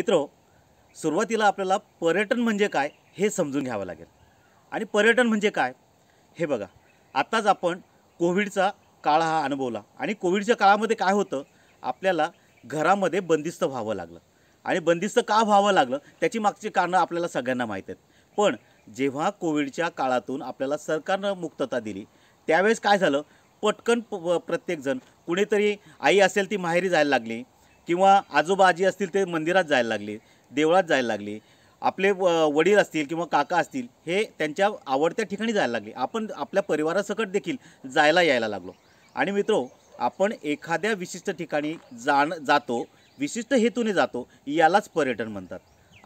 मित्रो सुरुवातीला आपल्याला पर्यटन म्हणजे काय हे समजून घ्यावं लागेल आणि पर्यटन म्हणजे काय हे बघा आत्ताच आपण कोविडचा काळ हा अनुभवला आणि कोविडच्या काळामध्ये काय होतं आपल्याला घरामध्ये बंदिस्त व्हावं लागलं आणि बंदिस्त का व्हावं लागलं त्याची मागची कारणं आपल्याला सगळ्यांना माहीत आहेत पण जेव्हा कोविडच्या काळातून आपल्याला सरकारनं मुक्तता दिली त्यावेळेस काय झालं पटकन प प्रत्येकजण कुणीतरी आई असेल ती माहेरी जायला लागली किंवा आजोबा आजी असतील ते मंदिरात जायला लागले देवळात जायला लागले आपले वडील असतील किंवा काका असतील हे त्यांच्या आवडत्या ठिकाणी जायला लागले आपण आपल्या परिवारासकट देखील जायला यायला लागलो आणि मित्रो आपण एखाद्या विशिष्ट ठिकाणी जाण जातो विशिष्ट हेतूने जातो यालाच पर्यटन म्हणतात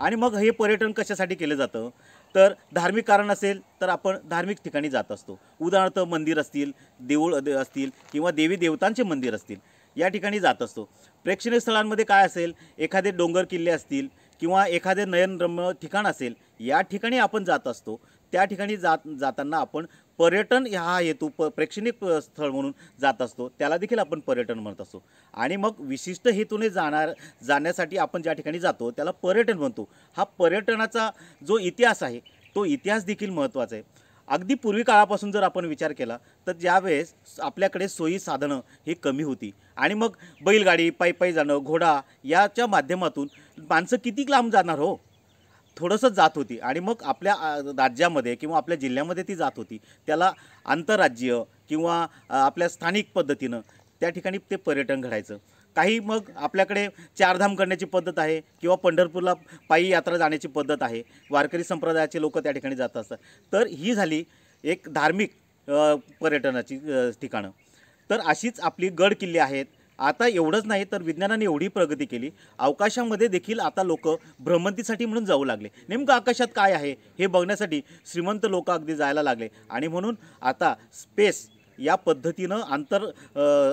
आणि मग हे पर्यटन कशासाठी केलं जातं तर धार्मिक कारण असेल तर आपण धार्मिक ठिकाणी जात असतो उदाहरणार्थ मंदिर असतील देऊळ असतील किंवा देवी देवतांचे मंदिर असतील या ठिकाणी जात असतो प्रेक्षणीय स्थळांमध्ये काय असेल एखादे डोंगर किल्ले असतील किंवा एखादे नयनरम्य ठिकाण असेल या ठिकाणी आपण जात असतो त्या ठिकाणी जात जाताना आपण पर्यटन हा हेतू प प्रेक्षणीय स्थळ म्हणून जात असतो त्याला देखील आपण पर्यटन म्हणत असतो आणि मग विशिष्ट हेतूने जाणार जाण्यासाठी आपण ज्या ठिकाणी जातो त्याला पर्यटन म्हणतो हा पर्यटनाचा जो इतिहास आहे तो इतिहास देखील महत्त्वाचा आहे अगदी पूर्वी काळापासून जर आपण विचार केला तर ज्यावेळेस आपल्याकडे सोयी साधनं ही कमी होती आणि मग बैलगाडी पायी जाणं घोडा याच्या माध्यमातून माणसं किती लांब जाणार हो थोडंसं जात होती आणि मग आपल्या राज्यामध्ये किंवा आपल्या जिल्ह्यामध्ये ती जात होती त्याला आंतरराज्य किंवा आपल्या स्थानिक पद्धतीनं त्या ठिकाणी ते पर्यटन घडायचं काही मग आपल्याकडे चारधाम करण्याची पद्धत आहे किंवा पंढरपूरला पायी यात्रा जाण्याची पद्धत आहे वारकरी संप्रदायाचे लोक त्या ठिकाणी जात असतात तर ही झाली एक धार्मिक पर्यटनाची ठिकाणं तर अशीच आपली गड किल्ले आहेत आता एवढंच नाही तर विज्ञानाने एवढी प्रगती केली अवकाशामध्ये देखील आता लोक भ्रमंतीसाठी म्हणून जाऊ लागले नेमकं आकाशात काय आहे हे बघण्यासाठी श्रीमंत लोक अगदी जायला लागले आणि म्हणून आता स्पेस या पद्धतीनं आंतर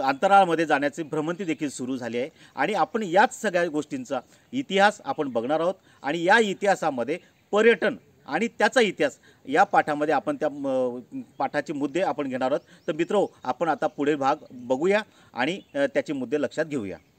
अंतराळामध्ये जाण्याची भ्रमंती देखील सुरू झाली आहे आणि आपण याच सगळ्या गोष्टींचा इतिहास आपण बघणार आहोत आणि या इतिहासामध्ये पर्यटन आणि त्याचा इतिहास या पाठामध्ये आपण त्या पाठाचे मुद्दे आपण घेणार आहोत तर मित्रो आपण आता पुढे भाग बघूया आणि त्याचे मुद्दे लक्षात घेऊया